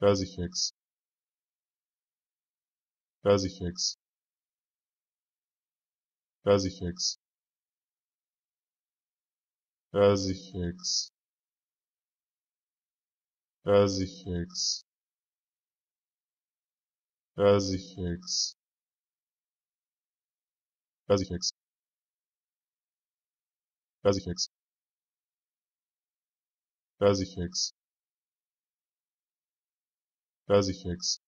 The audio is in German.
Crucifix Crucifix Crucifix Crucifix Crucifix Crucifix Crucifix Crucifix Crucifix Crucifix